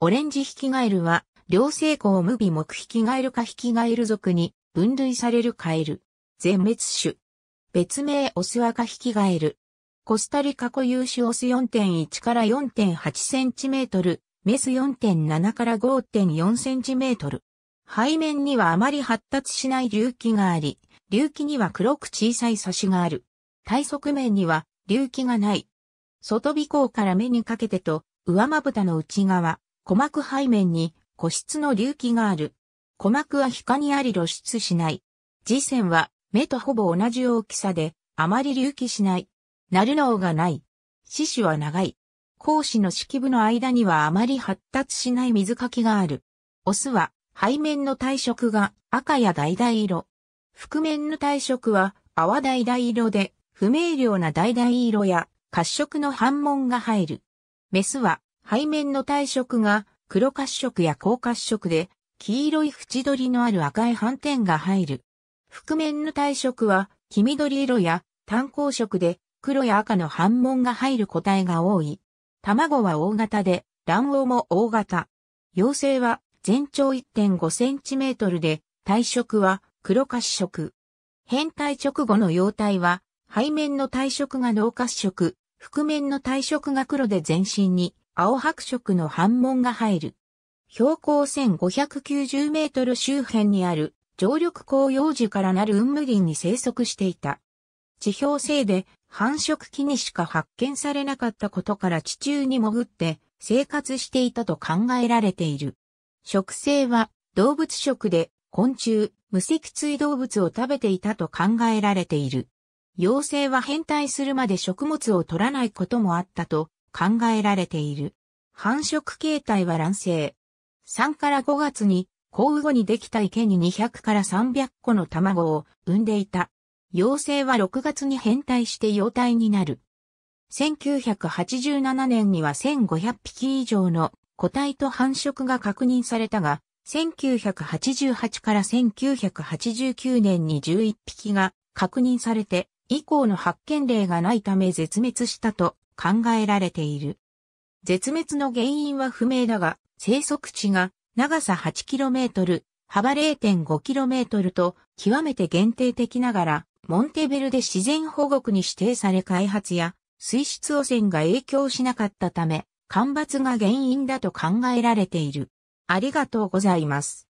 オレンジヒキガエルは、両生孔無尾目ヒキガエル科ヒキガエル属に分類されるカエル。全滅種。別名オスアカヒキガエル。コスタリカ固有種オス4.1から4.8センチメートル、メス4.7から5.4センチメートル。背面にはあまり発達しない隆起があり、隆起には黒く小さい差しがある。体側面には隆起がない。外尾孔から目にかけてと、上まぶたの内側、鼓膜背面に個室の隆起がある。鼓膜は皮下にあり露出しない。耳栓は目とほぼ同じ大きさで、あまり隆起しない。鳴る脳がない。四肢は長い。講師の式部の間にはあまり発達しない水かきがある。オスは背面の体色が赤や橙色。覆面の体色は泡橙色で不明瞭な橙色や褐色の反紋が入る。メスは背面の体色が黒褐色や高褐色で、黄色い縁取りのある赤い斑点が入る。覆面の体色は黄緑色や炭鉱色で黒や赤の斑紋が入る個体が多い。卵は大型で卵黄も大型。幼生は全長1.5センチメートルで体色は黒褐色。変態直後の幼体は背面の体色が濃褐色、覆面の体色が黒で全身に青白色の反紋が入る。標高1590メートル周辺にある常緑広葉樹からなる雲霧林に生息していた。地表性で繁殖期にしか発見されなかったことから地中に潜って生活していたと考えられている。植生は動物食で昆虫、無脊椎動物を食べていたと考えられている。妖精は変態するまで食物を取らないこともあったと考えられている。繁殖形態は卵生。3から5月に交互にできた池に200から300個の卵を産んでいた。幼生は6月に変態して幼体になる。1987年には1500匹以上の個体と繁殖が確認されたが、1988から1989年に11匹が確認されて、以降の発見例がないため絶滅したと考えられている。絶滅の原因は不明だが、生息地が長さ 8km、幅 0.5km と極めて限定的ながら、モンテベルで自然保護区に指定され開発や水質汚染が影響しなかったため、干ばつが原因だと考えられている。ありがとうございます。